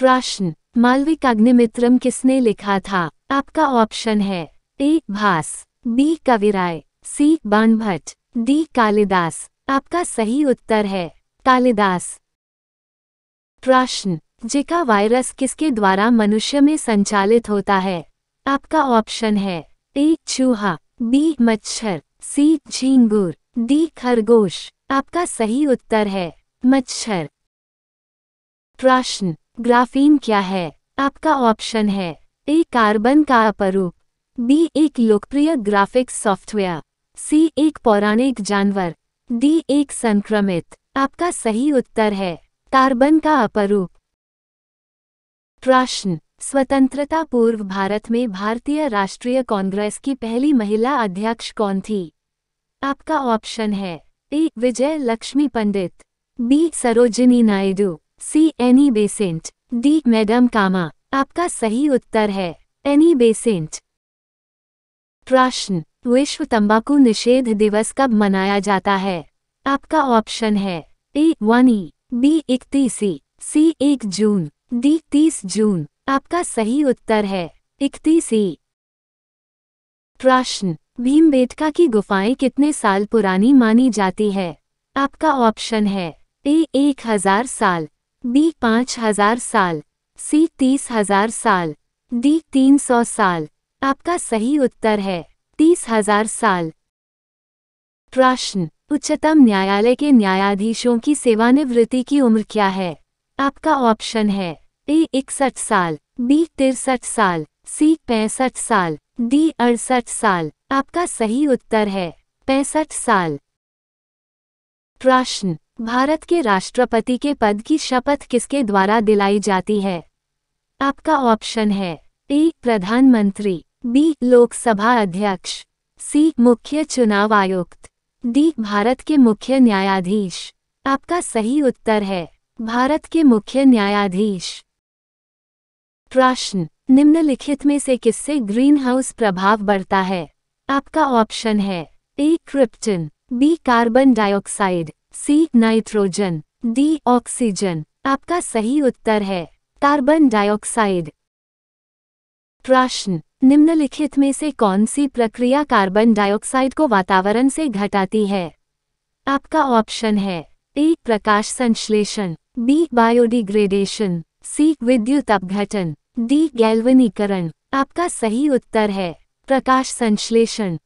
प्रश्न मालविक अग्निमित्रम किसने लिखा था आपका ऑप्शन है A Bhasa B Kaviray C Banabhatta D Kalidasa आपका सही उत्तर है कालिदास प्रश्न जिका वायरस किसके द्वारा मनुष्य में संचालित होता है आपका ऑप्शन है ए चूहा बी मच्छर सी झींगुर डी खरगोश आपका सही उत्तर है मच्छर प्रश्न ग्राफीन क्या है आपका ऑप्शन है ए कार्बन का अपरूप बी एक लोकप्रिय ग्राफिक्स सॉफ्टवेयर सी एक पौराणिक जानवर डी एक संक्रमित आपका सही उत्तर है कार्बन का अपरूप प्रश्न स्वतंत्रता पूर्व भारत में भारतीय राष्ट्रीय कांग्रेस की पहली महिला अध्यक्ष कौन थी आपका ऑप्शन है A Vijaya Lakshmi Pandit B Sarojini Naidu C Annie Besant D madam Cama आपका सही उत्तर है एनी बेसेंट प्रश्न विश्व तंबाकू निषेध दिवस कब मनाया जाता है आपका ऑप्शन है ए वन ई बी इकतीस सी एक जून डी तीस जून आपका सही उत्तर है इकतीस ई प्रश्न भीमबेटका की गुफाएं कितने साल पुरानी मानी जाती है आपका ऑप्शन है ए एक हजार साल बी पाँच हजार साल सी तीस हजार साल डी तीन सौ साल आपका सही उत्तर है तीस हजार साल प्रश्न उच्चतम न्यायालय के न्यायाधीशों की सेवानिवृत्ति की उम्र क्या है आपका ऑप्शन है ए इकसठ साल बी तिरसठ साल सी पैंसठ साल डी अड़सठ साल आपका सही उत्तर है पैंसठ साल प्रश्न भारत के राष्ट्रपति के पद की शपथ किसके द्वारा दिलाई जाती है आपका ऑप्शन है ए प्रधानमंत्री बी लोकसभा अध्यक्ष सी मुख्य चुनाव आयुक्त डी भारत के मुख्य न्यायाधीश आपका सही उत्तर है भारत के मुख्य न्यायाधीश प्रश्न निम्नलिखित में से किससे ग्रीन हाउस प्रभाव बढ़ता है आपका ऑप्शन है A krypton B carbon dioxide C nitrogen D oxygen आपका सही उत्तर है कार्बन डाइऑक्साइड प्रश्न निम्नलिखित में से कौन सी प्रक्रिया कार्बन डाइऑक्साइड को वातावरण से घटाती है आपका ऑप्शन है ए प्रकाश संश्लेषण बी बायोडिग्रेडेशन सी विद्युत अपघटन डी गैल्वनीकरण आपका सही उत्तर है प्रकाश संश्लेषण